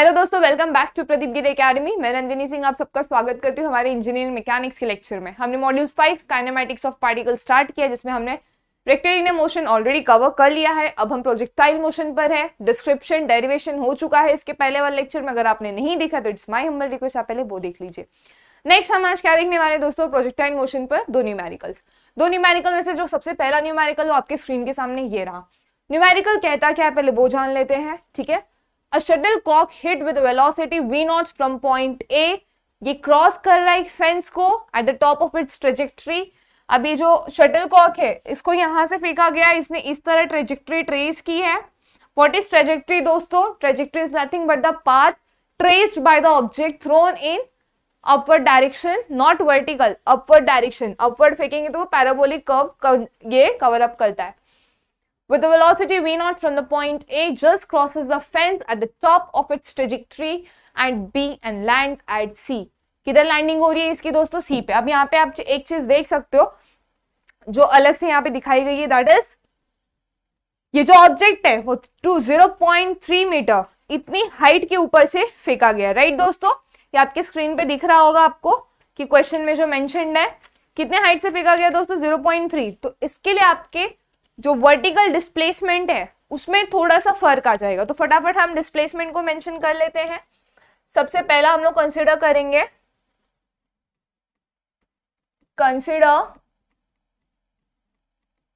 Hello दोस्तों welcome back to Pradeep गिर academy मैं नंदिनी सिंह आप सबका स्वागत करती हूँ हमारे इंजीनियरिंग मैकेनिक्स के लेक्चर में हमने module five kinematics of particle start किया जिसमें हमने रेक्टेरिने मोशन ऑलरेडी कवर कर लिया है अब हम प्रोजेक्टाइल मोशन पर है डिस्क्रिप्शन डेरिवेशन हो चुका है इसके पहले वाले लेक्चर में अगर आपने नहीं देखा तो इट्स माई हम्बल रिक्वेस्ट आप पहले वो देख लीजिए नेक्स्ट हम आज क्या देखने वाले दोस्तों प्रोजेक्टाइल मोशन पर दो न्यूमेरिकल्स दो न्यूमेरिकल में से जो सबसे पहला न्यूमेरिकल आपके स्क्रीन के सामने ये रहा न्यूमेरिकल कहता क्या है पहले वो जान लेते हैं ठीक है uh shuttlecock hit with velocity v naught from point A ये क्रॉस कर रहा है फेंस को at the top of its trajectory अब ये जो शटल कॉक है इसको यहां से फेंका गया इसने इस तरह ट्रेजेक्ट्री ट्रेस की है वॉट इज ट्रेजेक्ट्री दोस्तों trajectory is nothing but the path traced by the object thrown in upward direction not vertical upward direction upward फेंकेंगे तो वो पैराबोलिक कर्व ये कवर अप करता है with the velocity V0 from the point A just crosses the fence at the top of its trajectory and B and lands at C. किधर landing हो रही है इसकी दोस्तों सी पे अब यहाँ पे आप एक चीज देख सकते हो जो अलग से यहाँ पे दिखाई गई है दैट इज ये जो ऑब्जेक्ट है वो two zero point three metre इतनी हाइट के ऊपर से फेंका गया राइट दोस्तों ये आपके स्क्रीन पे दिख रहा होगा आपको कि क्वेश्चन में जो मेंशन है कितने हाइट से फेंका गया दोस्तों जीरो पॉइंट थ्री तो इसके लिए आपके जो वर्टिकल डिस्प्लेसमेंट है उसमें थोड़ा सा फर्क आ जाएगा तो फटाफट हम डिस्प्लेसमेंट को मेंशन कर लेते हैं सबसे पहला हम लोग कंसिडर करेंगे कंसिडर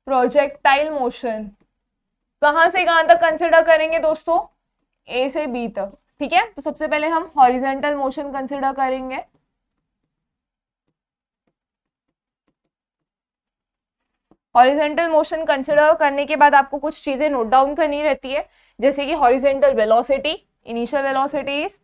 प्रोजेक्टाइल मोशन कहां से कहां तक कंसिडर करेंगे दोस्तों ए से बी तक ठीक है तो सबसे पहले हम हॉरिजेंटल मोशन कंसिडर करेंगे हॉरिजेंटल मोशन कंसिडर करने के बाद आपको कुछ चीज़ें नोट डाउन करनी रहती है जैसे कि horizontal velocity initial velocities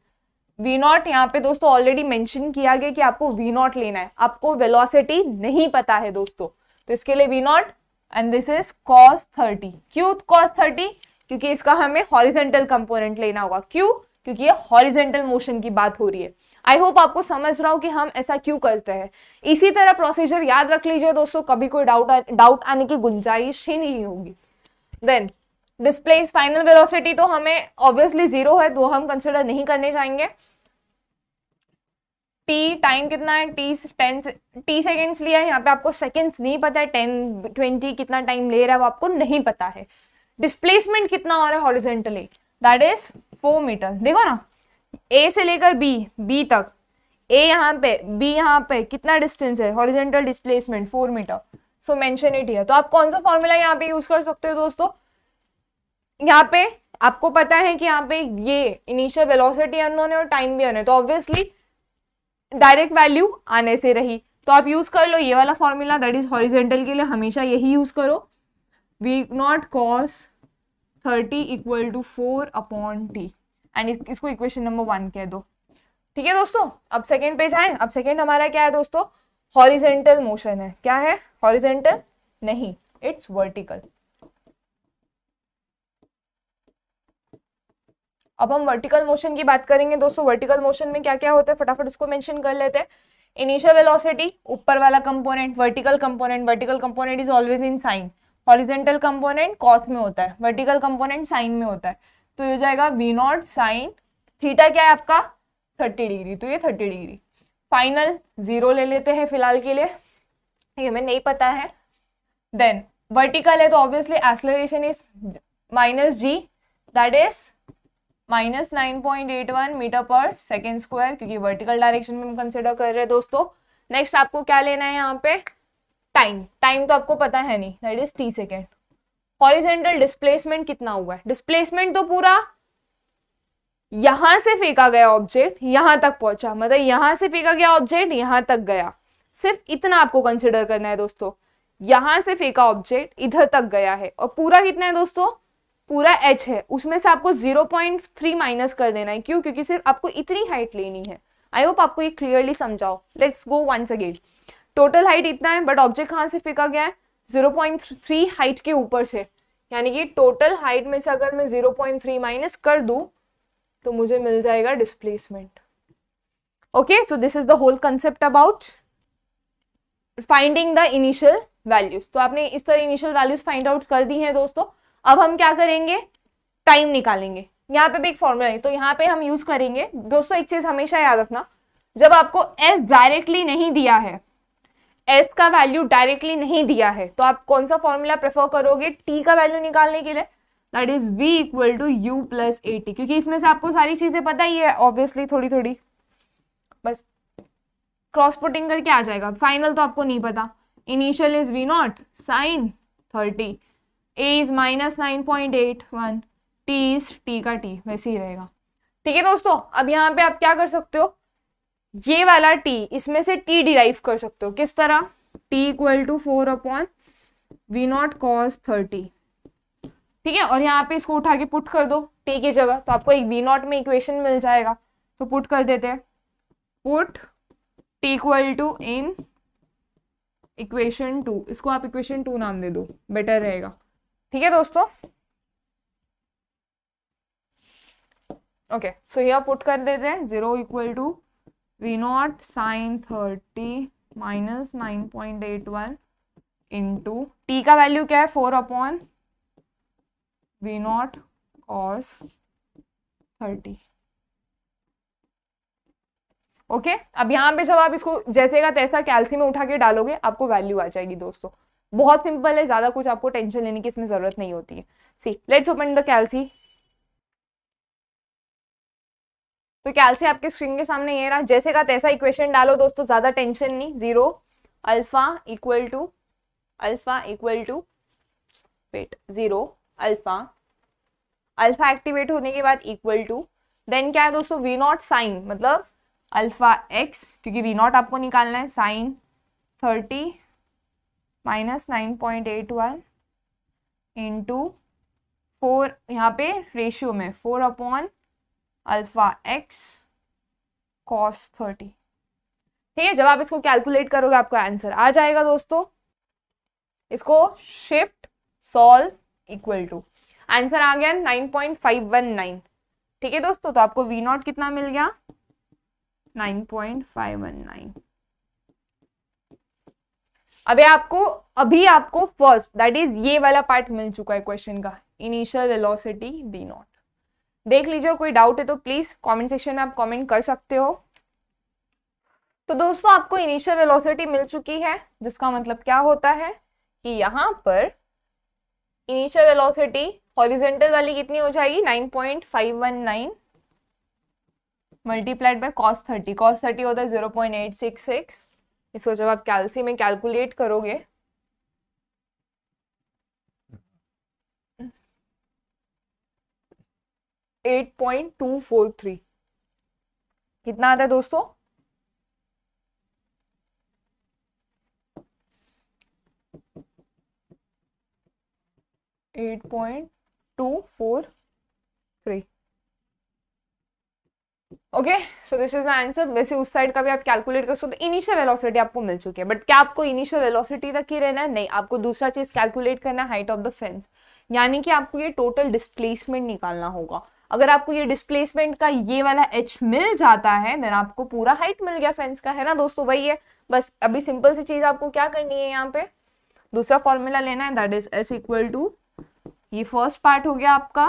v naught यहाँ पे दोस्तों ऑलरेडी मेंशन किया गया कि आपको वी नॉट लेना है आपको वेलोसिटी नहीं पता है दोस्तों तो इसके लिए v naught and this is cos thirty क्यू कॉस थर्टी क्योंकि इसका हमें हॉरिजेंटल कंपोनेंट लेना होगा क्यों क्योंकि ये हॉरिजेंटल मोशन की बात हो रही है आई होप आपको समझ रहा हूँ कि हम ऐसा क्यों करते हैं इसी तरह प्रोसीजर याद रख लीजिए दोस्तों कभी कोई डाउट डाउट आने की गुंजाइश ही नहीं होगी देन डिस्प्लेस फाइनल वेलोसिटी तो हमें ऑब्वियसली जीरो है तो हम कंसिडर नहीं करने जाएंगे टी टाइम कितना है टी टेन टी सेकेंड्स लिया है यहाँ पे आपको सेकेंड्स नहीं पता है टेन ट्वेंटी कितना टाइम ले रहा है वो आपको नहीं पता है डिस्प्लेसमेंट कितना हो रहा है horizontally that is four metre देखो ना ए से लेकर बी बी तक ए यहाँ पे बी यहाँ पे कितना डिस्टेंस है horizontal displacement four metre so mention it है तो आप कौन सा फॉर्मूला यहाँ पे यूज कर सकते हो दोस्तों यहाँ पे आपको पता है कि यहाँ पे ये इनिशियल वेलोसिटी अनोन है और टाइम भी अन है तो ऑब्वियसली डायरेक्ट वैल्यू आने से रही तो आप यूज कर लो ये वाला फॉर्मूला दैट इज हॉरिजेंटल के लिए हमेशा यही यूज करो v not cos thirty equal to four upon t and इसको इक्वेशन नंबर वन कह दो ठीक है दोस्तों अब सेकेंड पे जाए अब सेकेंड हमारा क्या है दोस्तों हॉरिजेंटल मोशन है क्या है हॉरिजेंटल नहीं इट्स वर्टिकल अब हम वर्टिकल मोशन की बात करेंगे दोस्तों वर्टिकल मोशन में क्या क्या होता है फटाफट उसको मेंशन कर लेते हैं इनिशियल वेलोसिटी ऊपर वाला component vertical component vertical component is always in sine horizontal component cos में होता है वर्टिकल कंपोनेंट साइन में होता है तो ये हो जाएगा वी नॉट साइन थीटा क्या है आपका थर्टी डिग्री तो ये थर्टी डिग्री फाइनल जीरो ले लेते हैं फिलहाल के लिए ये हमें नहीं पता है देन वर्टिकल है तो obviously acceleration is minus g that is minus nine point eight one metre पर सेकेंड स्क्वायर क्योंकि वर्टिकल डायरेक्शन में हम कंसिडर कर रहे हैं दोस्तों नेक्स्ट आपको क्या लेना है यहाँ पे टाइम टाइम तो आपको पता है नहीं that is t second horizontal displacement कितना हुआ है डिस्प्लेसमेंट तो पूरा यहां से फेंका गया ऑब्जेक्ट यहां तक पहुंचा मतलब यहां से फेंका गया ऑब्जेक्ट यहां तक गया सिर्फ इतना आपको कंसिडर करना है दोस्तों यहां से फेंका ऑब्जेक्ट इधर तक गया है और पूरा कितना है दोस्तों पूरा एच है उसमें से आपको जीरो पॉइंट थ्री माइनस कर देना है क्यों क्योंकि सिर्फ आपको इतनी हाइट लेनी है आई होप आपको ये क्लियरली समझाओ let's go once again total height इतना है बट ऑब्जेक्ट कहां से फेंका गया है 0.3 हाइट के ऊपर से यानी कि टोटल हाइट में से अगर मैं 0.3 माइनस कर दूं तो मुझे मिल जाएगा displacement okay so this is the whole concept about finding the initial values तो आपने इस तरह इनिशियल वैल्यूज फाइंड आउट कर दी हैं दोस्तों अब हम क्या करेंगे टाइम निकालेंगे यहाँ पे भी एक फॉर्मूला है तो यहाँ पे हम यूज करेंगे दोस्तों एक चीज हमेशा याद रखना जब आपको एस डायरेक्टली नहीं दिया है एस का वैल्यू डायरेक्टली नहीं दिया है तो आप कौन सा फॉर्मूला प्रेफर करोगे टी का वैल्यू निकालने के लिए that is v equal to u plus A t क्योंकि इसमें से आपको सारी चीजें पता ही है ऑब्वियसली थोड़ी थोड़ी बस क्रॉस पुटिंग करके आ जाएगा फाइनल तो आपको नहीं पता initial is we not sine thirty a is minus nine point eight one t is t का टी वैसे ही रहेगा ठीक है दोस्तों अब यहाँ पे आप क्या कर सकते हो ये वाला टी इसमें से टी डिराइव कर सकते हो किस तरह t equal to four upon we not cos thirty ठीक है और यहाँ पे इसको उठा के पुट कर दो टी की जगह तो आपको एक वी नॉट में इक्वेशन मिल जाएगा तो पुट कर देते हैं put t equal to in equation two इसको आप इक्वेशन टू नाम दे दो बेटर रहेगा ठीक है दोस्तों ओके सो यह पुट कर देते हैं zero equal to we not sine thirty minus nine point eight one into t का वैल्यू क्या है four upon we not cos thirty okay okay? अब यहां पे जब आप इसको जैसे का तैसा कैल्सी में उठा के डालोगे आपको वैल्यू आ जाएगी दोस्तों बहुत सिंपल है ज़्यादा कुछ आपको टेंशन लेने की इसमें ज़रूरत नहीं होती है see let's open the calci तो क्या से आपके स्क्रीन के सामने ये रहा जैसे का तैसा इक्वेशन डालो दोस्तों ज़्यादा टेंशन नहीं zero alpha equal to alpha equal to wait zero alpha alpha activate होने के बाद इक्वल टू देन क्या है दोस्तों वी नॉट साइन मतलब अल्फा एक्स क्योंकि वी नॉट आपको निकालना है sine thirty minus nine point eight one into four यहाँ पे रेशियो में four upon alpha X cos thirty ठीक है जब आप इसको कैलकुलेट करोगे आपका आंसर आ जाएगा दोस्तों इसको shift solve equal to answer आ गया nine point five one nine ठीक है दोस्तों तो आपको वी नॉट कितना मिल गया nine point five one nine अभी आपको अभी आपको फर्स्ट दैट इज ये वाला पार्ट मिल चुका है क्वेश्चन का इनिशियल वेलोसिटी वी नॉट देख लीजिए और कोई डाउट है तो प्लीज़ कमेंट सेक्शन में आप कमेंट कर सकते हो तो दोस्तों आपको इनिशियल वेलोसिटी मिल चुकी है जिसका मतलब क्या होता है कि यहां पर इनिशियल वेलोसिटी हॉरिजेंटल वाली कितनी हो जाएगी 9.519 multiplied by cos thirty cos thirty होता है सिक्स इसको जब आप कैलसी में कैलकुलेट करोगे eight point two four three कितना आता है दोस्तों eight point two four three okay so this is the answer वैसे उस साइड का भी आप कैलकुलेट कर सकते हो इनिशियल वेलोसिटी आपको मिल चुकी है बट क्या आपको इनिशियल वेलोसिटी तक ही रहना है नहीं आपको दूसरा चीज कैलकुलेट करना है हाइट ऑफ द फेंस यानी कि आपको ये टोटल डिस्प्लेसमेंट निकालना होगा अगर आपको ये डिस्प्लेसमेंट का ये वाला एच मिल जाता है देन आपको पूरा हाइट मिल गया फेंस का है ना दोस्तों वही है बस अभी सिंपल सी चीज आपको क्या करनी है यहाँ पे दूसरा फॉर्मूला लेना है that is S equal to ये फर्स्ट पार्ट हो गया आपका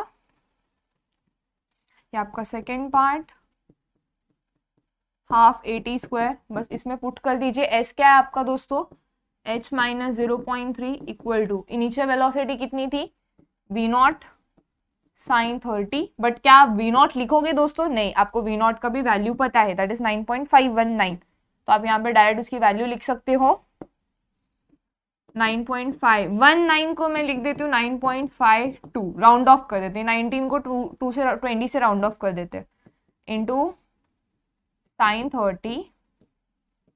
ये आपका second part half a t square बस इसमें पुट कर दीजिए एस क्या है आपका दोस्तों h minus zero point three equal to initial velocity कितनी थी v not sine thirty but क्या आप वी नॉट लिखोगे दोस्तों नहीं आपको वी नॉट का भी वैल्यू पता है that is nine point five one nine तो आप यहाँ पे डायरेक्ट उसकी वैल्यू लिख सकते हो nine point five one nine को मैं लिख देती हूँ nine point five two round off कर देते हैं नाइनटीन को टू टू से ट्वेंटी से राउंड ऑफ कर देते into sine thirty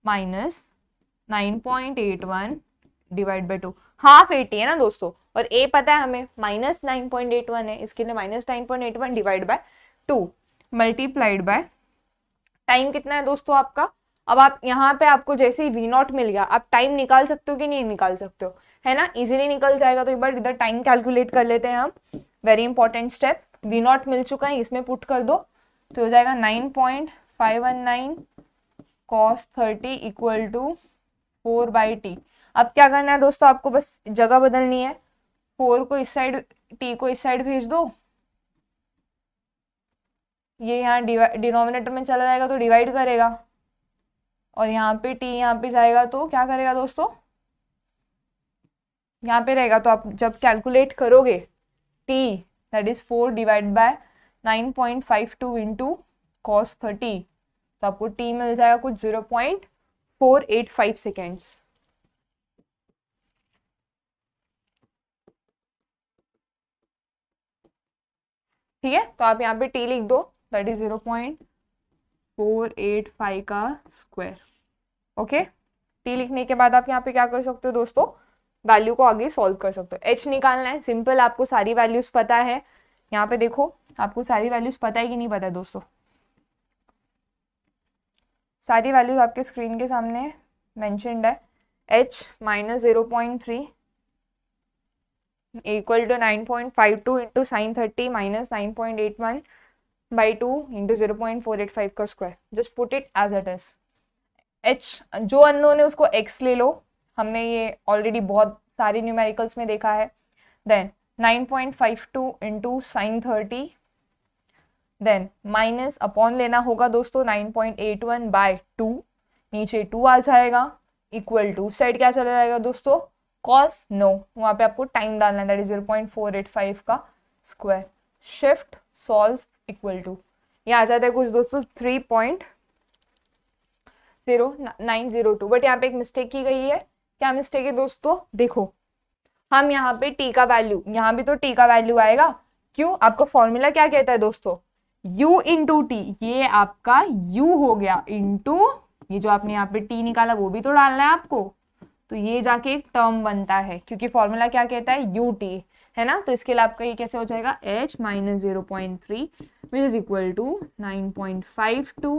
minus nine point eight one divide by two half eighty है ना दोस्तों और ए पता है हमें minus nine point eight one है इसके लिए minus nine point eight one divide by two multiplied by time कितना है दोस्तों आपका अब आप यहाँ पे आपको जैसे ही वी नॉट मिल गया आप टाइम निकाल सकते हो कि नहीं निकाल सकते हो है ना इजीली निकल जाएगा तो एक बार इधर टाइम कैलकुलेट कर लेते हैं हम very important step v naught मिल चुका है इसमें पुट कर दो तो हो जाएगा nine point five one nine cos thirty equal to four by t अब क्या करना है दोस्तों आपको बस जगह बदलनी है फोर को इस साइड टी को इस साइड भेज दो ये यहाँ डिनोमिनेटर में चला जाएगा तो डिवाइड करेगा और यहाँ पे टी यहाँ पे जाएगा तो क्या करेगा दोस्तों यहाँ पे रहेगा तो आप जब कैलकुलेट करोगे t that is four divide by nine point five two into cos thirty तो आपको टी मिल जाएगा कुछ zero point four eight five seconds ठीक है तो आप यहाँ पे टी लिख दो that is zero point four eight five का स्क्वायर ओके टी लिखने के बाद आप यहाँ पे क्या कर सकते हो दोस्तों वैल्यू को आगे सॉल्व कर सकते हो एच निकालना है सिंपल आपको सारी वैल्यूज पता है यहाँ पे देखो आपको सारी वैल्यूज पता है कि नहीं पता दोस्तों सारी वैल्यूज आपके स्क्रीन के सामने मैंशनड है h minus zero point three equal to nine point five two into sine thirty minus nine point eight one by two into zero point four eight five का square just put it as at S H जो unknown है उसको x ले लो हमने ये already बहुत सारे numericals में देखा है then nine point five two into sine thirty then minus upon लेना होगा दोस्तों nine point eight one by two नीचे टू आ जाएगा इक्वल टू साइड क्या चला जाएगा दोस्तों कॉस नो वहाँ पे आपको टाइम डालना है that is zero point four eight five का square shift solve equal to ये आ जाता है कुछ दोस्तों three point zero nine zero two but यहाँ पे एक मिस्टेक की गई है क्या मिस्टेक है दोस्तों देखो हम यहाँ पे टी का वैल्यू यहाँ भी तो टी का वैल्यू आएगा क्यों आपका फॉर्मूला क्या कहता है दोस्तों u इंटू टी ये आपका u हो गया इंटू ये जो आपने यहाँ पे t निकाला वो भी तो डालना है आपको तो ये जाके एक टर्म बनता है क्योंकि फॉर्मूला क्या कहता है यू टी है ना तो इसके लिए आपका ये कैसे हो जाएगा H minus zero point three which is equal to nine point five two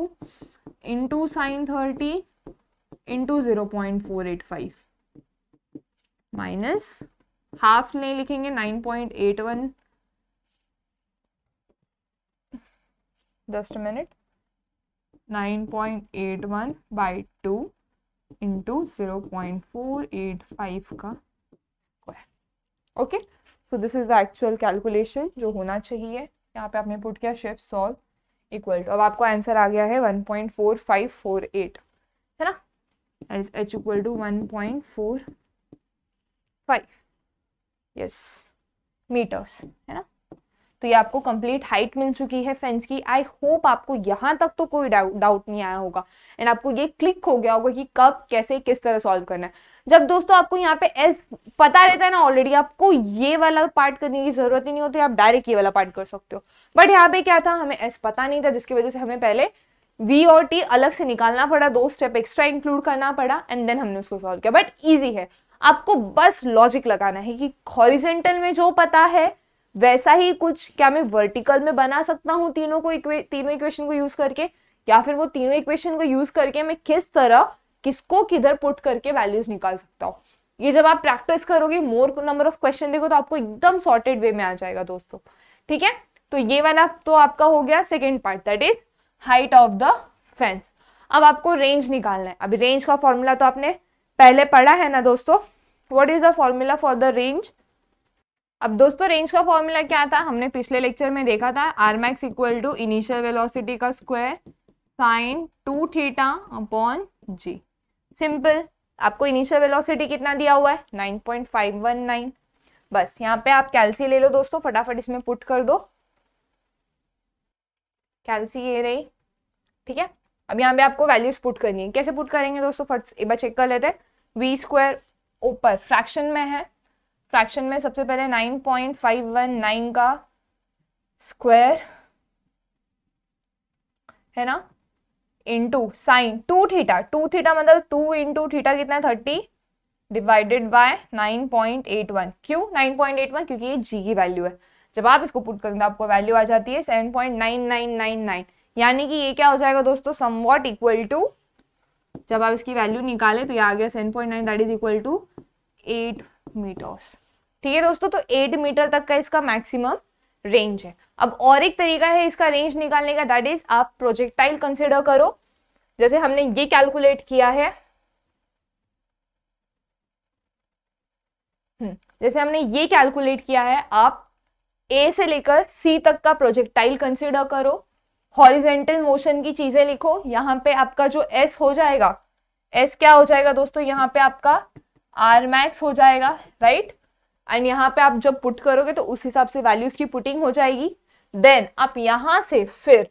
into sine thirty into zero point four eight five minus half नहीं लिखेंगे nine point eight one just minute nine point eight one by two into zero point four eight five का square okay so this is the actual calculation जो होना चाहिए यहाँ पे आपने put किया शेफ सॉल्व इक्वल टू अब आपको आंसर आ गया है one point four five four eight है ना H equal to one point four five yes metres है ना तो ये आपको कंप्लीट हाइट मिल चुकी है फेंस की आई होप आपको यहाँ तक तो कोई डाउट नहीं आया होगा एंड आपको ये क्लिक हो गया होगा कि कब कैसे किस तरह सॉल्व करना है जब दोस्तों आपको यहाँ पे एस पता रहता है ना ऑलरेडी आपको ये वाला पार्ट करने की जरूरत ही नहीं होती आप डायरेक्ट ये वाला पार्ट कर सकते हो बट यहाँ पे क्या था हमें एस पता नहीं था जिसकी वजह से हमें पहले वी और टी अलग से निकालना पड़ा दो स्टेप एक्स्ट्रा इंक्लूड करना पड़ा एंड देन हमने उसको सॉल्व किया बट ईजी है आपको बस लॉजिक लगाना है कि हॉरिजेंटल में जो पता है वैसा ही कुछ क्या मैं वर्टिकल में बना सकता हूँ तीनों को इक्वे तीनों इक्वेशन को यूज करके या फिर वो तीनों इक्वेशन को यूज करके मैं किस तरह किसको किधर पुट करके वैल्यूज निकाल सकता हूँ ये जब आप प्रैक्टिस करोगे मोर नंबर ऑफ क्वेश्चन देखो तो आपको एकदम सॉर्टेड वे में आ जाएगा दोस्तों ठीक है तो ये वाला तो आपका हो गया second part that is height of the fence अब आपको रेंज निकालना है अभी रेंज का फॉर्मूला तो आपने पहले पढ़ा है ना दोस्तों what is the formula for the range अब दोस्तों रेंज का फॉर्मूला क्या था हमने पिछले लेक्चर में देखा था R max equal to initial velocity का square sine two theta upon G simple आपको इनिशियल वेलोसिटी कितना दिया हुआ है 9.519 बस यहाँ पे आप कैलसी ले लो दोस्तों फटाफट इसमें पुट कर दो कैलसी ये रही ठीक है अब यहाँ पे आपको वैल्यूज पुट करनी है कैसे पुट करेंगे दोस्तों फट एक बार चेक कर लेते हैं वी स्क्वायर ऊपर फ्रैक्शन में है फ्रैक्शन में सबसे पहले nine point five one nine का स्क्वायर है ना into sine two theta two theta मतलब टू इंटू थीटा कितना thirty divided by nine point eight one क्यों नाइन पॉइंट एट वन क्योंकि ये जी की वैल्यू है जब आप इसको पुट करेंगे तो आपको वैल्यू आ जाती है seven point nine nine nine nine यानी कि ये क्या हो जाएगा दोस्तों सम वॉट इक्वल टू जब आप इसकी वैल्यू निकालें तो ये आ गया seven point nine that is equal to eight metres ठीक है दोस्तों तो एट मीटर तक का इसका मैक्सिमम रेंज है अब और एक तरीका है इसका रेंज निकालने का दैट इज आप प्रोजेक्टाइल कंसिडर करो जैसे हमने ये कैलकुलेट किया है हम्म, जैसे हमने ये कैलकुलेट किया है आप ए से लेकर सी तक का प्रोजेक्टाइल कंसिडर करो हॉरिजेंटल मोशन की चीजें लिखो यहाँ पे आपका जो एस हो जाएगा एस क्या हो जाएगा दोस्तों यहाँ पे आपका आर मैक्स हो जाएगा राइट एंड यहाँ पे आप जब पुट करोगे तो उस हिसाब से वैल्यूज की पुटिंग हो जाएगी देन आप यहाँ से फिर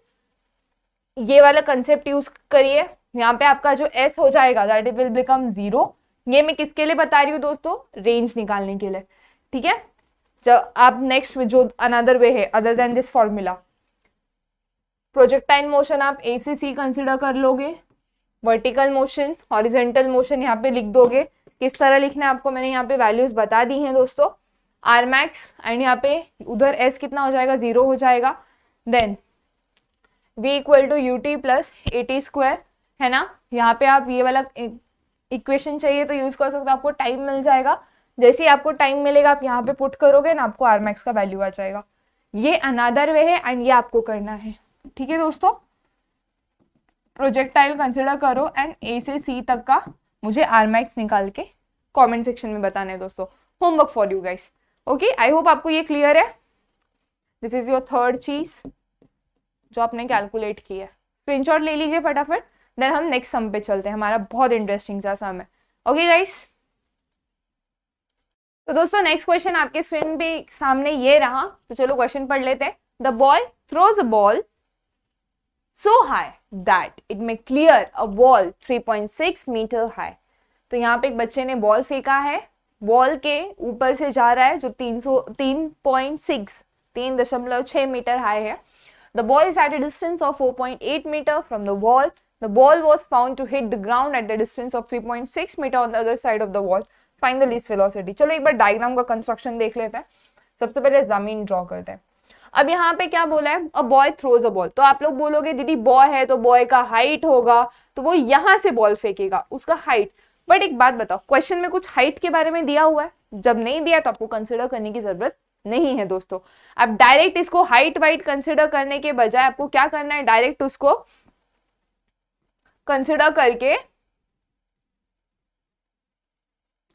ये वाला कंसेप्ट यूज करिए यहाँ पे आपका जो एस हो जाएगा that it will become zero ये मैं किसके लिए बता रही हूँ दोस्तों रेंज निकालने के लिए ठीक है जब आप नेक्स्ट जो अनदर वे है other than this formula projectile motion आप ए सी सी कंसिडर कर लोगे वर्टिकल मोशन हॉरिजेंटल मोशन यहाँ पे लिख दोगे किस तरह लिखना है आपको मैंने यहाँ पे वैल्यूज़ बता दी हैं दोस्तों आर मैक्स एंड यहाँ पे उधर एस कितना हो जाएगा ज़ीरो हो जाएगा then V equal to U T plus A T square है ना यहाँ पे आप ये वाला इक्वेशन e- चाहिए तो यूज़ कर सकते हो आपको टाइम मिल जाएगा जैसे ही आपको टाइम मिलेगा आप यहाँ पे पुट करोगे ना आपको आर मैक्स का वैल्यू आ जाएगा ये अनादर वे है एंड ये आपको करना है ठीक है दोस्तों प्रोजेक्टाइल कंसिडर करो एंड ए से सी तक का मुझे आर मैक्स निकाल के कमेंट सेक्शन में बताना है दोस्तों homework for you guys okay I hope आपको ये क्लियर है दिस इज योर थर्ड चीज जो आपने कैलकुलेट की है स्क्रीनशॉट ले लीजिए फटाफट देन हम नेक्स्ट सम पे चलते हैं हमारा बहुत इंटरेस्टिंग सा सम है ओके गाइस तो दोस्तों नेक्स्ट क्वेश्चन आपके स्क्रीन पे सामने ये रहा तो चलो क्वेश्चन पढ़ लेते हैं the boy throws a ball so high that it may clear a wall 3.6 meter high. तो यहाँ पे एक बच्चे ने बॉल फेंका है वॉल के ऊपर से जा रहा है जो 300 3.6 तीन दशमलव छ मीटर हाई है the ball is at a distance of 4.8 metre from the wall the ball was found to hit the ground at the distance of 3.6 metre on the other side of the wall find the least velocity चलो एक बार diagram का construction देख लेते हैं सबसे पहले जमीन draw करते हैं अब यहाँ पे क्या बोला है a boy throws a ball तो आप लोग बोलोगे दीदी बॉय है तो बॉय का हाइट होगा तो वो यहाँ से बॉल फेंकेगा उसका हाइट बट एक बात बताओ क्वेश्चन में कुछ हाइट के बारे में दिया हुआ है जब नहीं दिया तो आपको कंसिडर करने की जरूरत नहीं है दोस्तों अब डायरेक्ट इसको हाइट वाइट कंसिडर करने के बजाय आपको क्या करना है डायरेक्ट उसको कंसिडर करके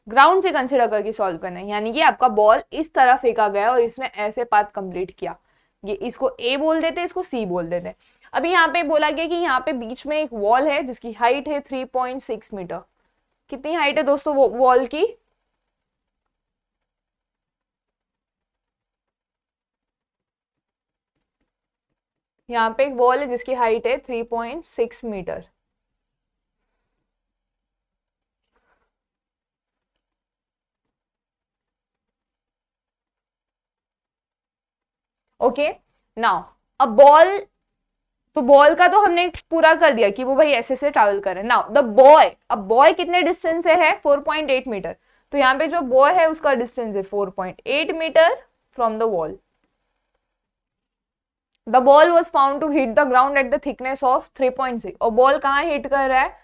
ग्राउंड से कंसिडर करके सॉल्व करना है यानी कि आपका बॉल इस तरह फेंका गया और इसने ऐसे पाथ कंप्लीट किया ये इसको ए बोल देते इसको सी बोल देते हैं अभी यहाँ पे बोला गया कि यहाँ पे बीच में एक वॉल है जिसकी हाइट है थ्री पॉइंट सिक्स मीटर कितनी हाइट है दोस्तों वॉल की यहाँ पे एक वॉल है जिसकी हाइट है three point six metre okay now अब बॉल तो बॉल का तो हमने पूरा कर दिया कि वो भाई ऐसे से ट्रैवल कर रहे हैं नाउ द बॉय अब बॉय कितने डिस्टेंस से है 4.8 मीटर तो यहाँ पे जो बॉय है उसका डिस्टेंस है 4.8 metre from the wall the ball was found to hit the ground at the thickness of 3.6 और बॉल कहाँ हिट कर रहा है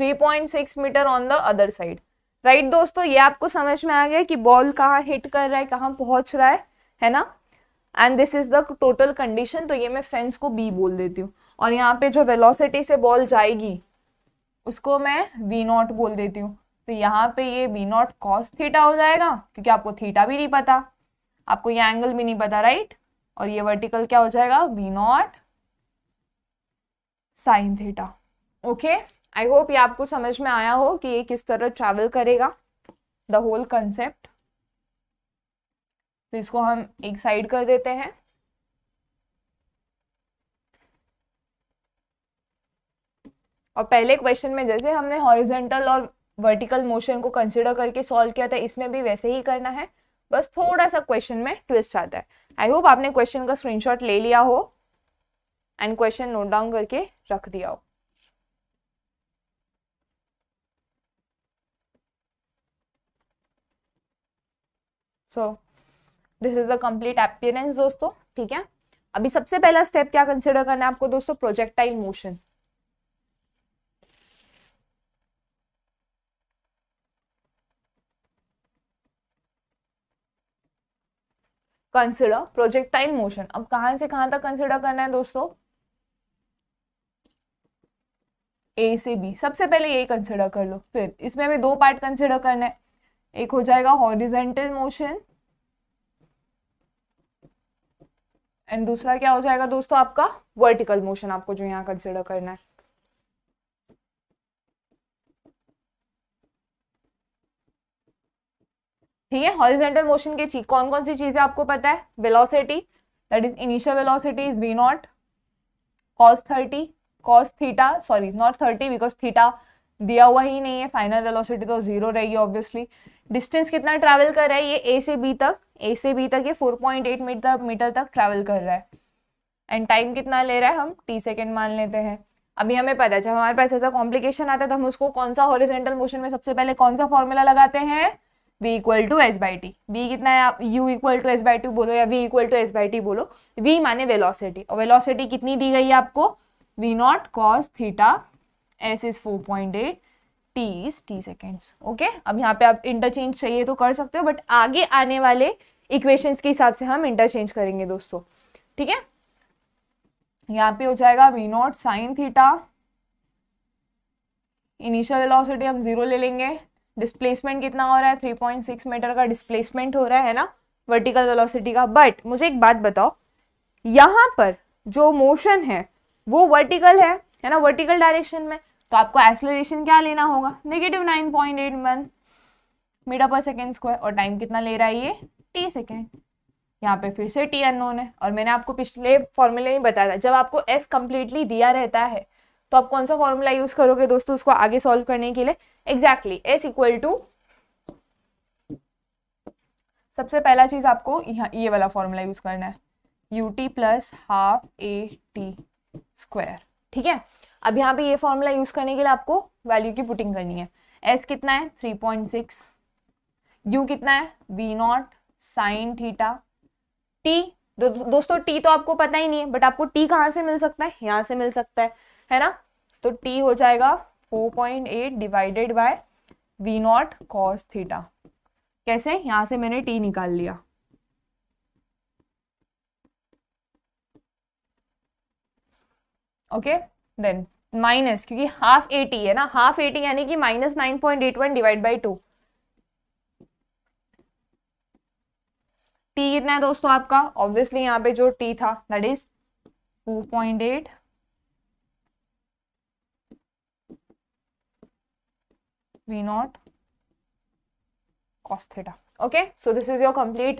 3.6 metre on the other side right दोस्तों ये आपको समझ में आ गया कि बॉल कहाँ हिट कर रहा है कहाँ पहुंच रहा है है ना and this is the total condition तो ये मैं फेंस को बी बोल देती हूँ और यहाँ पे जो वेलोसिटी से बॉल जाएगी उसको मैं वी नॉट बोल देती हूँ तो यहाँ पे ये वी नॉट कॉस थीटा हो जाएगा क्योंकि आपको थीटा भी नहीं पता आपको ये एंगल भी नहीं पता राइट और ये वर्टिकल क्या हो जाएगा V not sine theta okay I hope ये आपको समझ में आया हो कि ये किस तरह ट्रैवल करेगा द होल कंसेप्ट तो इसको हम एक साइड कर देते हैं और पहले क्वेश्चन में जैसे हमने हॉरिजेंटल और वर्टिकल मोशन को कंसिडर करके सॉल्व किया था इसमें भी वैसे ही करना है बस थोड़ा सा क्वेश्चन में ट्विस्ट आता है आई होप आपने क्वेश्चन का स्क्रीनशॉट ले लिया हो एंड क्वेश्चन नोट डाउन करके रख दिया हो so so, this is the complete appearance दोस्तों ठीक है अभी सबसे पहला स्टेप क्या कंसिडर करना है आपको दोस्तों projectile motion consider projectile motion अब कहां से कहां तक कंसिडर करना है दोस्तों ए से बी सबसे पहले यही कंसिडर कर लो फिर इसमें हमें दो पार्ट कंसिडर करना है एक हो जाएगा हॉरिजेंटल मोशन एंड दूसरा क्या हो जाएगा दोस्तों आपका वर्टिकल मोशन आपको जो यहाँ कंसिडर करना है ठीक है हॉरिजेंटल मोशन के चीज कौन कौन सी चीजें आपको पता है velocity that is initial velocity is we not cos thirty cos theta sorry not thirty because theta दिया हुआ ही नहीं है फाइनल वेलोसिटी तो जीरो रहेगी ऑब्वियसली डिस्टेंस कितना ट्रैवल कर रहा है ये ए से बी तक ए से बी तक ये 4.8 मीटर मीटर तक ट्रैवल कर रहा है एंड टाइम कितना ले रहा है हम टी सेकेंड मान लेते हैं अभी हमें पता है जब हमारे पास ऐसा कॉम्प्लिकेशन आता है तो हम उसको कौन सा हॉरिजेंटल मोशन में सबसे पहले कौन सा फॉर्मूला लगाते हैं v equal to S by T V कितना है आप u equal to S by two बोलो या v equal to S by T बोलो v माने वेलोसिटी और वेलोसिटी कितनी दी गई है आपको v nought cos theta s is 4.8 times T seconds okay अब यहाँ पे आप इंटरचेंज चाहिए तो कर सकते हो बट आगे आने वाले इक्वेशंस के हिसाब से हम इंटरचेंज करेंगे दोस्तों ठीक है यहाँ पे हो जाएगा V not sine theta initial velocity हम जीरो ले लेंगे डिस्प्लेसमेंट कितना हो रहा है थ्री पॉइंट सिक्स मीटर का डिस्प्लेसमेंट हो रहा है ना वर्टिकल वेलोसिटी का बट मुझे एक बात बताओ यहाँ पर जो मोशन है वो वर्टिकल है है ना वर्टिकल डायरेक्शन में तो आपको एक्सलरेशन क्या लेना होगा negative nine point eight one metre पर सेकेंड स्क्वायर और टाइम कितना ले रहा है ये टी सेकेंड यहाँ पे फिर से टी अननोन है और मैंने आपको पिछले फॉर्मूले ही बताया था जब आपको एस कम्प्लीटली दिया रहता है तो आप कौन सा फॉर्मूला यूज करोगे दोस्तों उसको आगे सॉल्व करने के लिए एग्जैक्टली एस इक्वल टू सबसे पहला चीज आपको यहाँ ये वाला फॉर्मूला यूज करना है U T plus half A T square ठीक है अब यहाँ पे ये फॉर्मूला यूज करने के लिए आपको वैल्यू की पुटिंग करनी है एस कितना है थ्री पॉइंट सिक्स यू कितना है V not sine theta T दो, दोस्तों टी तो आपको पता ही नहीं है बट आपको टी कहाँ से मिल सकता है यहाँ से मिल सकता है है ना तो टी हो जाएगा four point eight divided by V not cos theta कैसे यहाँ से मैंने टी निकाल लिया ओके देन माइनस क्योंकि हाफ एटी है ना हाफ एटी यानी कि minus nine point eight one divide by two T कितना है दोस्तों आपका ऑब्वियसली यहाँ पे जो टी था that is two point eight V nought cos theta okay so this is your complete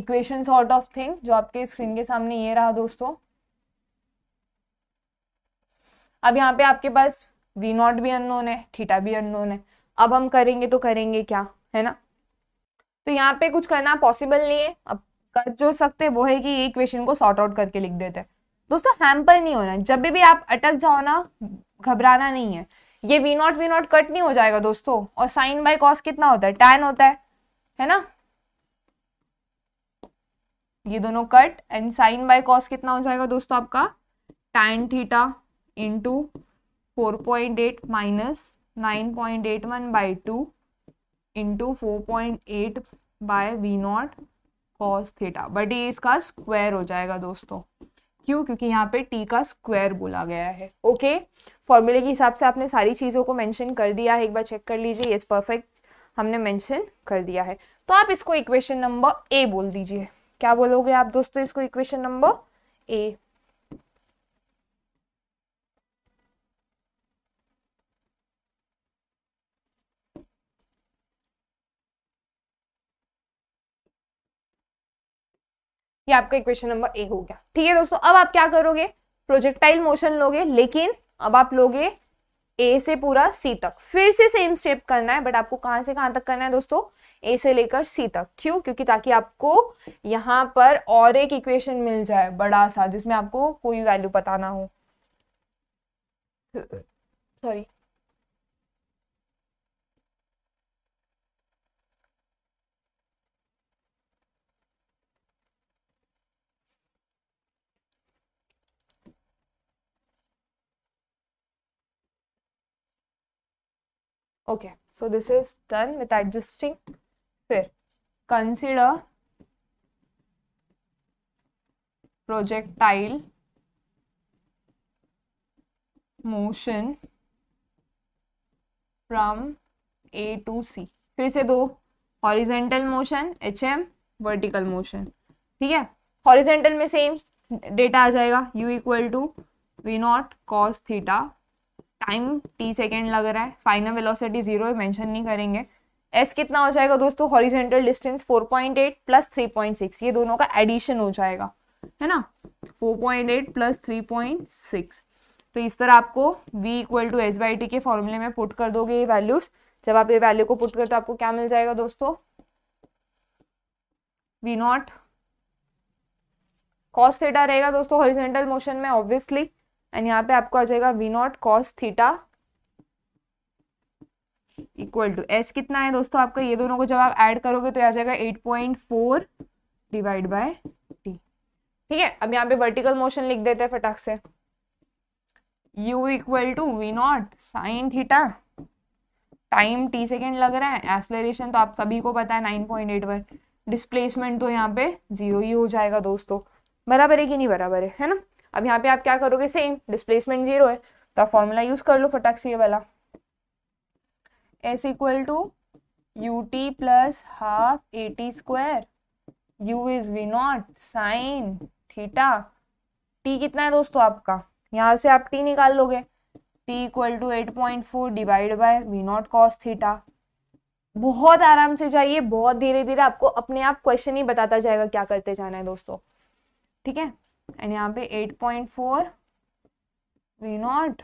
equation sort of thing जो आपके स्क्रीन के सामने ये रहा दोस्तों अब यहाँ पे आपके पास वी नॉट भी अननोन है थीटा भी अननोन है अब हम करेंगे तो करेंगे क्या है ना तो यहाँ पे कुछ करना पॉसिबल नहीं है अब कर जो सकते वो है कि ये इक्वेशन को सॉर्ट आउट करके लिख देते दोस्तों हैम्पर नहीं होना जब भी आप अटक जाओ ना घबराना नहीं है ये V nought V nought cut नहीं हो जाएगा दोस्तों और साइन बाय कॉस कितना होता है टैन होता है है ना ये दोनों cut and sine by cos कितना हो जाएगा दोस्तों आपका tan theta into four point eight minus nine point eight one by two into four point eight by V not cos theta but ये इसका स्क्वायर हो जाएगा दोस्तों क्यों क्योंकि यहाँ पे टी का स्क्वायर बोला गया है ओके फॉर्मूले के हिसाब से आपने सारी चीज़ों को मैंशन कर दिया है एक बार चेक कर लीजिए ये परफेक्ट हमने मेंशन कर दिया है तो आप इसको इक्वेशन नंबर ए बोल दीजिए क्या बोलोगे आप दोस्तों इसको इक्वेशन नंबर ए ये आपका इक्वेशन नंबर ए हो गया ठीक है दोस्तों अब आप क्या करोगे प्रोजेक्टाइल मोशन लोगे लेकिन अब आप लोगे ए से पूरा सी तक फिर से सेम स्टेप करना है बट आपको कहां से कहां तक करना है दोस्तों ए से लेकर सी तक क्यों क्योंकि ताकि आपको यहां पर और एक इक्वेशन मिल जाए बड़ा सा जिसमें आपको कोई वैल्यू पता ना हो sorry okay so this is done with adjusting फिर consider projectile motion from A to C फिर से दो horizontal motion H M vertical motion ठीक है हॉरिजेंटल में सेम डेटा आ जाएगा U equal to we not cos theta time T second लग रहा है फाइनल वेलोसिटी जीरो मेंशन नहीं करेंगे एस कितना हो जाएगा दोस्तों हॉरिजेंटल डिस्टेंस 4.8 प्लस 3.6 ये दोनों का एडिशन हो जाएगा है ना 4.8 प्लस 3.6 तो इस तरह आपको v equal to S by T के फॉर्मूले में पुट कर दोगे ये वैल्यूज जब आप ये वैल्यू को पुट कर तो आपको क्या मिल जाएगा दोस्तों v नॉट कॉस्ट थेटा रहेगा दोस्तों हॉरिजेंटल मोशन में ऑब्वियसली एंड यहाँ पे आपको आ जाएगा V not cos theta equal to S कितना है दोस्तों आपका ये दोनों को जब आप ऐड करोगे तो आ जाएगा eight point four divide by T ठीक है अब यहाँ पे वर्टिकल मोशन लिख देते हैं फटाक से u equal to we not sine theta time T second लग रहा है एसलेशन तो आप सभी को पता है nine point eight one displacement तो यहाँ पे जीरो ही हो जाएगा दोस्तों बराबर है कि नहीं बराबर है है ना अब यहाँ पे आप क्या करोगे सेम डिस्प्लेसमेंट जीरो है तो आप फॉर्मूला यूज कर लो फटाक से ये वाला S equal to U T plus half A T square U is we not sine theta T कितना है दोस्तों आपका यहाँ से आप टी निकाल लोगे T equal to eight point four divide by V not cos theta बहुत आराम से जाइए बहुत धीरे धीरे आपको अपने आप क्वेश्चन ही बताता जाएगा क्या करते जाना है दोस्तों ठीक है एंड यहाँ पे 8.4 point four V not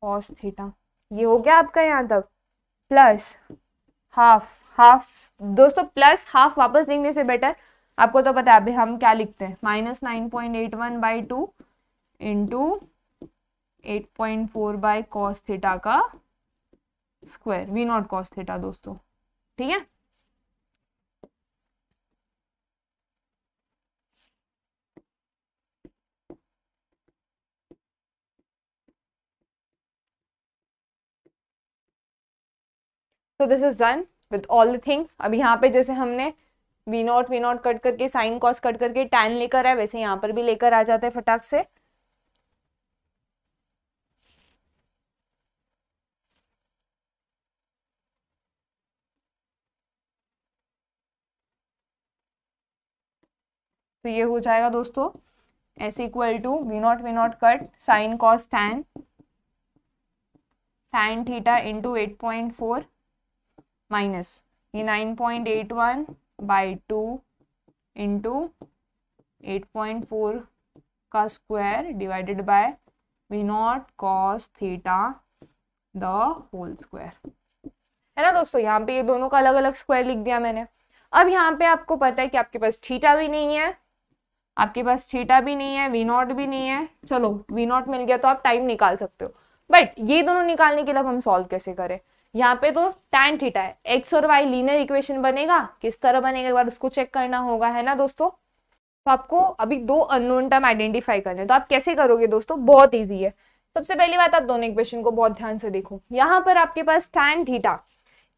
cos theta ये हो गया आपका यहाँ तक प्लस हाफ हाफ दोस्तों प्लस हाफ वापस लिखने से बेटर आपको तो पता है अभी हम क्या लिखते हैं minus nine point eight one by two into eight point four by cos theta का square V not cos theta दोस्तों ठीक है so this is done with all the things अब यहाँ पे जैसे हमने V nought V nought cut करके साइन कॉस कट करके टैन लेकर आए वैसे यहाँ पर भी लेकर आ जाते हैं फटाक से तो ये हो जाएगा दोस्तों S equal to we nought V nought cut sine cos tan tan theta into eight point four minus ये nine point eight one by two into eight point four का square divided by V not cos theta the whole square है ना दोस्तों यहाँ पे ये दोनों का अलग अलग स्क्वायर लिख दिया मैंने अब यहाँ पे आपको पता है कि आपके पास थीटा भी नहीं है आपके पास थीटा भी नहीं है वी नॉट भी नहीं है चलो वी नॉट मिल गया तो आप टाइम निकाल सकते हो बट ये दोनों निकालने के लिए अब हम सॉल्व कैसे करें यहाँ पे तो टैन थीटा है एक्स और वाई लीनियर इक्वेशन बनेगा किस तरह बनेगा एक बार उसको चेक करना होगा है ना दोस्तों तो आपको अभी दो अननोन टर्म आइडेंटिफाई करने तो आप कैसे करोगे दोस्तों बहुत ईजी है सबसे पहली बात आप दोनों इक्वेशन को बहुत ध्यान से देखो यहाँ पर आपके पास टैन थीटा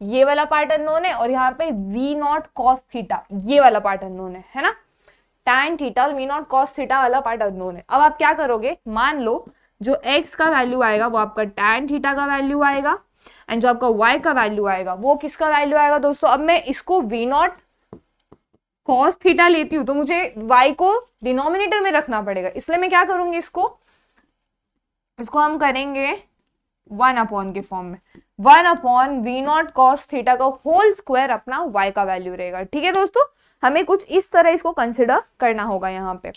ये वाला पार्ट अनोन है और यहाँ पे वी नॉट कॉस थीटा ये वाला पार्ट अनोन है है ना टैन थीटा और वी नॉट कॉस थीटा वाला पार्ट अनोन है अब आप क्या करोगे मान लो जो एक्स का वैल्यू आएगा वो आपका टैन थीटा का वैल्यू आएगा एंड जो आपका वाई का वैल्यू आएगा वो किसका वैल्यू आएगा दोस्तों अब मैं इसको वी नॉट कॉस थीटा लेती हूँ तो मुझे वाई को डिनोमिनेटर में रखना पड़ेगा इसलिए मैं क्या करूंगी इसको इसको हम करेंगे वन अपॉन के फॉर्म में one upon we not cos theta का होल स्क्वायर अपना वाई का वैल्यू रहेगा ठीक है दोस्तों हमें कुछ इस तरह इसको कंसिडर करना होगा यहाँ पे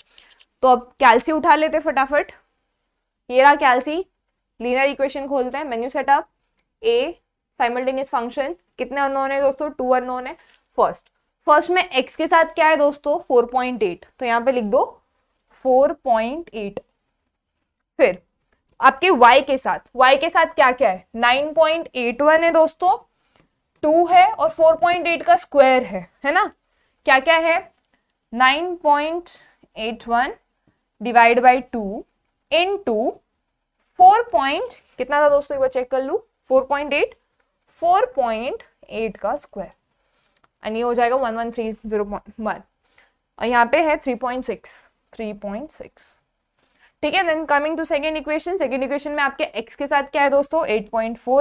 तो अब कैल्सी उठा लेते फटाफट ये रहा कैल्सी लीनर इक्वेशन खोलते हैं menu setup a simultaneous function कितने अनोन है दोस्तों टू अनोन है फर्स्ट फर्स्ट में एक्स के साथ क्या है दोस्तों फोर पॉइंट एट तो यहाँ पे लिख दो फोर पॉइंट एट फिर आपके वाई के साथ वाई के साथ क्या क्या है 9.81 है दोस्तों टू है और 4.8 का स्क्वायर है है ना क्या क्या है 9.81 divide by two in two four point कितना था दोस्तों एक बार चेक कर लू का स्क्वायर एंड ये हो जाएगा और यहाँ पे है ठीक है then coming to second equation second equation में आपके के साथ क्या है दोस्तों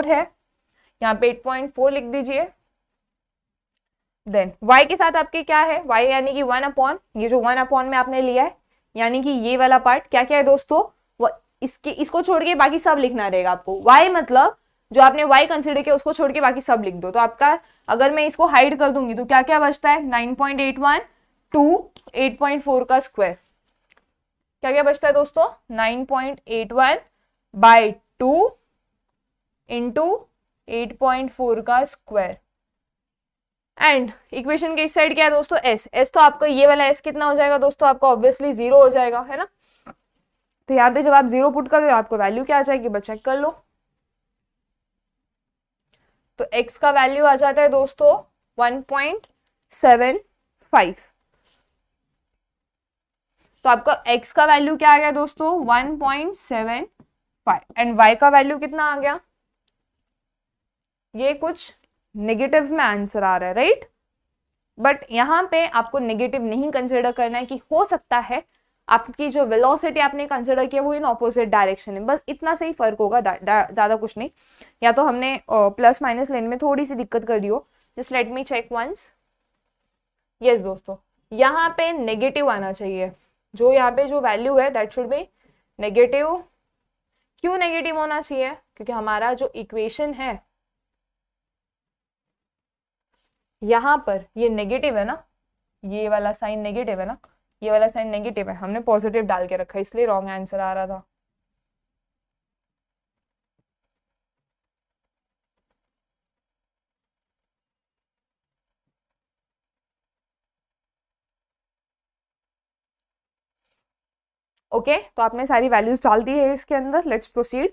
है यहाँ पे लिख दीजिए देन y के साथ आपके क्या है y यानी कि वन अपॉन ये जो वन अपॉन में आपने लिया है यानी कि ये वाला पार्ट क्या क्या है दोस्तों इसके इसको छोड़ के बाकी सब लिखना रहेगा आपको y मतलब जो आपने y कंसिडर किया उसको छोड़ के बाकी सब लिख दो तो आपका अगर मैं इसको हाइड कर दूंगी तो क्या क्या बचता है nine point eight one two eight point four का स्क्वायर क्या क्या बचता है दोस्तों nine point eight one by two into eight point four का स्क्वायर एंड इक्वेशन के इस साइड क्या है दोस्तों एस एस तो आपका ये वाला एस कितना हो जाएगा दोस्तों आपका ऑब्वियसली जीरो हो जाएगा है ना तो यहाँ पे जब आप जीरो पुट कर दो आपको वैल्यू क्या आ जाएगी बस चेक कर लो तो x का वैल्यू आ जाता है दोस्तों 1.75 तो आपका x का वैल्यू क्या आ गया दोस्तों 1.75 एंड y का वैल्यू कितना आ गया ये कुछ नेगेटिव में आंसर आ रहा है राइट right? बट यहाँ पे आपको नेगेटिव नहीं कंसिडर करना है कि हो सकता है आपकी जो वेलोसिटी आपने कंसिडर किया वो इन ऑपोजिट डायरेक्शन है बस इतना सही फर्क होगा ज़्यादा कुछ नहीं या तो हमने प्लस माइनस लेने में थोड़ी सी दिक्कत कर दी हो just let me check once yes दोस्तों यहाँ पे नेगेटिव आना चाहिए जो यहाँ पे जो वैल्यू है दैट शुड बी नेगेटिव क्यों नेगेटिव होना चाहिए क्योंकि हमारा जो इक्वेशन है यहाँ पर ये नेगेटिव है ना ये वाला साइन नेगेटिव है ना ये वाला साइन नेगेटिव है हमने पॉजिटिव डाल के रखा इसलिए रॉन्ग आंसर आ रहा था ओके okay? तो आपने सारी वैल्यूज डाल दी है इसके अंदर लेट्स प्रोसीड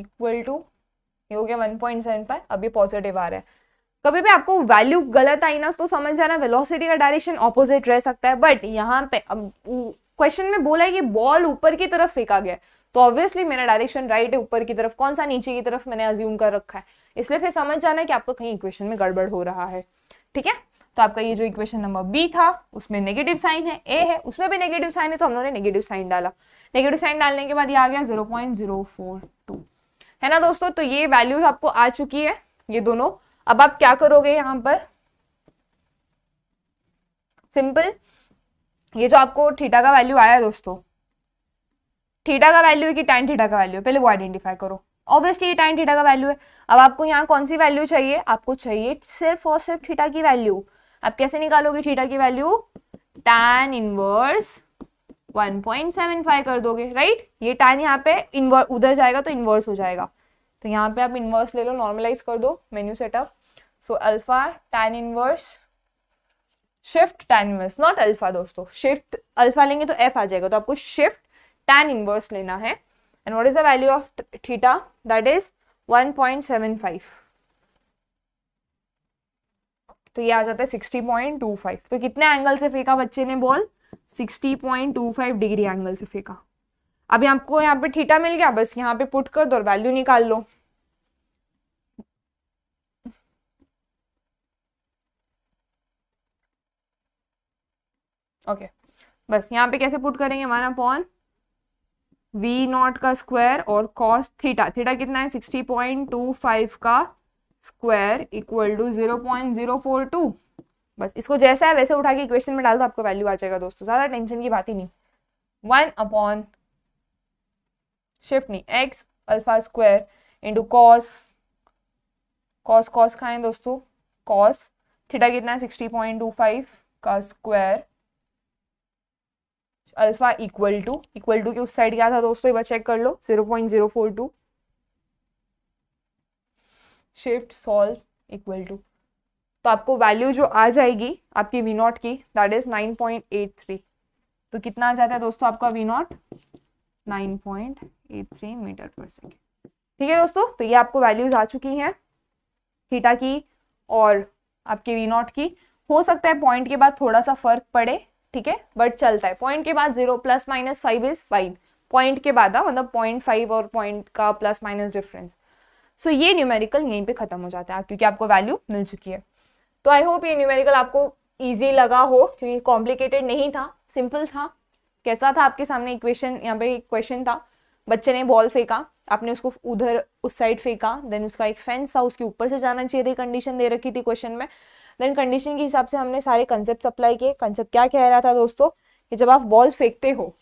इक्वल टू ये हो गया वन पॉइंट सेवन फाइव अभी पॉजिटिव आ रहा है कभी भी आपको वैल्यू गलत आई ना तो समझ जाना वेलोसिटी का डायरेक्शन ऑपोजिट रह सकता है बट यहाँ पे अब क्वेश्चन में बोला है कि बॉल ऊपर की तरफ फेंका गया तो ऑब्वियसली मेरा डायरेक्शन राइट है ऊपर की तरफ कौन सा नीचे की तरफ मैंने अज्यूम कर रखा है इसलिए फिर समझ जाना है कि आपको कहीं इक्वेशन में गड़बड़ हो रहा है ठीक है तो आपका ये जो इक्वेशन नंबर बी था उसमें नेगेटिव साइन है ए है उसमें भी नेगेटिव साइन है तो हम लोगों ने नेगेटिव साइन डाला नेगेटिव साइन डालने के बाद ये आ गया zero point zero four two है ना दोस्तों तो ये वैल्यूज आपको आ चुकी है ये दोनों अब आप क्या करोगे यहाँ पर सिंपल ये जो आपको थीटा का वैल्यू आया दोस्तों थीटा का वैल्यू है कि टेन थीटा का वैल्यू है पहले वो आइडेंटिफाई करो ऑब्वियसली टेन थीटा का वैल्यू है अब आपको यहाँ कौन सी वैल्यू चाहिए आपको चाहिए सिर्फ और सिर्फ थीटा की वैल्यू अब कैसे निकालोगे थीटा की वैल्यू टैन इनवर्स 1.75 कर दोगे राइट ये टैन यहाँ पे इनवर्स उधर जाएगा तो इनवर्स हो जाएगा तो यहाँ पे आप इनवर्स ले लो नॉर्मलाइज कर दो menu setup so alpha tan inverse shift tan inverse not alpha दोस्तों शिफ्ट अल्फा लेंगे तो एफ आ जाएगा तो आपको शिफ्ट टैन इनवर्स लेना है and what is the value of theta that is one point seven five तो ये आ जाता है सिक्सटी पॉइंट टू फाइव तो कितने एंगल से फेंका बच्चे ने ball sixty point two five degree angle से फेंका अभी आपको यहाँ पे थीटा मिल गया बस यहाँ पे पुट कर दो वैल्यू निकाल लो ओके okay. बस यहाँ पे कैसे पुट करेंगे वन अपॉन वी नॉट का स्क्वायर और कॉस थीटा थीटा कितना है सिक्सटी पॉइंट टू फाइव का square equal to zero point zero four two बस इसको जैसा है वैसे उठा के इक्वेशन में डाल दो आपको वैल्यू आ जाएगा दोस्तों ज़्यादा टेंशन की बात ही नहीं वन अपॉन शिफ्ट नहीं X alpha square into cos cos cos खाएँ दोस्तों कॉस थीटा कितना है सिक्सटी पॉइंट टू फाइव का square alpha equal to equal to के उस साइड क्या था दोस्तों एक बार चेक कर लो zero point zero four two shift solve equal to तो आपको वैल्यू जो आ जाएगी आपकी वी नॉट की that is nine point eight three तो कितना आ जाता है दोस्तों आपका V not nine point eight three meter पर सेकेंड ठीक है दोस्तों तो ये आपको वैल्यूज आ चुकी हैं थीटा की और आपके वी नॉट की हो सकता है पॉइंट के बाद थोड़ा सा फर्क पड़े ठीक है बट चलता है पॉइंट के बाद zero plus minus five is five point के बाद हाँ, मतलब पॉइंट फाइव और पॉइंट का plus minus difference so so, ये न्यूमेरिकल यहीं पे ख़त्म हो जाता है क्योंकि आपको वैल्यू मिल चुकी है तो आई होप ये न्यूमेरिकल आपको ईजी लगा हो क्योंकि कॉम्प्लिकेटेड नहीं था सिंपल था कैसा था आपके सामने इक्वेशन यहाँ पे क्वेश्चन था बच्चे ने बॉल फेंका आपने उसको उधर उस साइड फेंका देन उसका एक फेंस था उसके ऊपर से जाना चाहिए थी कंडीशन दे रखी थी क्वेश्चन में देन कंडीशन के हिसाब से हमने सारे कंसेप्ट अप्लाई किए कंसेप्ट क्या कह रहा था दोस्तों कि जब आप बॉल फेंकते हो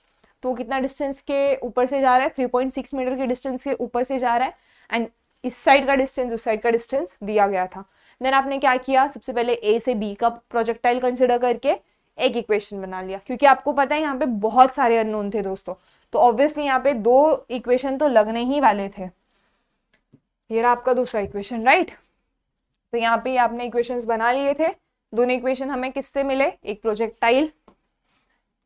तो कितना डिस्टेंस के ऊपर से जा रहा है 3.6 मीटर के डिस्टेंस के ऊपर से जा रहा है एंड इस साइड का डिस्टेंस उस साइड का डिस्टेंस दिया गया था देन आपने क्या किया सबसे पहले ए से बी का प्रोजेक्टाइल कंसिडर करके एक इक्वेशन बना लिया क्योंकि आपको पता है यहाँ पे बहुत सारे अननोन थे दोस्तों तो ऑब्वियसली यहाँ पे दो इक्वेशन तो लगने ही वाले थे ये रहा आपका दूसरा इक्वेशन राइट तो यहाँ पे आपने इक्वेशन बना लिए थे दोनों इक्वेशन हमें किससे मिले एक प्रोजेक्टाइल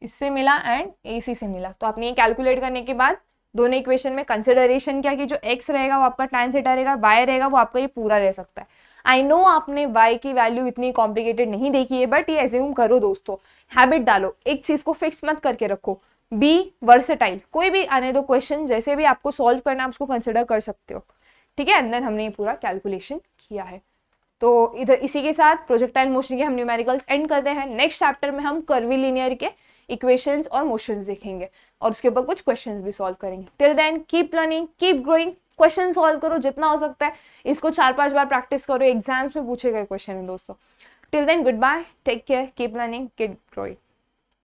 इससे मिला एंड एसी से मिला तो आपने ये कैलकुलेट करने के बाद दोनों इक्वेशन में कंसिडरेशन क्या कि जो एक्स रहेगा वो आपका टाइम थीटा रहेगा वाई रहेगा वो आपका ये पूरा रह सकता है आई नो आपने वाई की वैल्यू इतनी कॉम्प्लिकेटेड नहीं देखी है बट ये एज्यूम करो दोस्तों हैबिट डालो एक चीज को फिक्स मत करके रखो बी वर्सेटाइल कोई भी आने दो क्वेश्चन जैसे भी आपको सॉल्व करना आप उसको कंसिडर कर सकते हो ठीक है अंदर हमने ये पूरा कैलकुलेशन किया है तो इधर इसी के साथ प्रोजेक्टाइल मोशन के हम न्यूमेरिकल्स एंड करते हैं नेक्स्ट चैप्टर में हम कर्वी कर्विलीनियर के इक्वेशंस और मोशंस देखेंगे और उसके ऊपर कुछ क्वेश्चन भी सॉल्व करेंगे till then keep learning keep growing question solve करो जितना हो सकता है इसको चार पांच बार प्रैक्टिस करो एग्जाम्स में पूछे गए क्वेश्चन है दोस्तों till then goodbye take care keep learning keep growing